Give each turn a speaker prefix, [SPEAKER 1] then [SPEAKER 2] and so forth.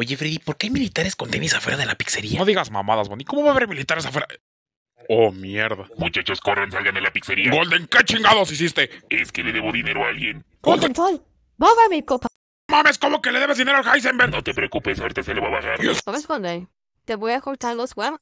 [SPEAKER 1] Oye, Freddy, ¿por qué hay militares con tenis afuera de la pizzería? No digas mamadas, Bonnie. ¿Cómo va a haber militares afuera? Oh, mierda.
[SPEAKER 2] Muchachos, corran, salgan de la pizzería. Golden,
[SPEAKER 1] ¿qué chingados hiciste? Es que le
[SPEAKER 2] debo dinero a alguien.
[SPEAKER 3] Golden, Sol,
[SPEAKER 4] boba mi copa.
[SPEAKER 3] Mames, ¿cómo que le debes dinero al Heisenberg? No te preocupes, ahorita se le va a bajar.
[SPEAKER 5] ¿Sabes, Golden? Te voy a cortar los huevos.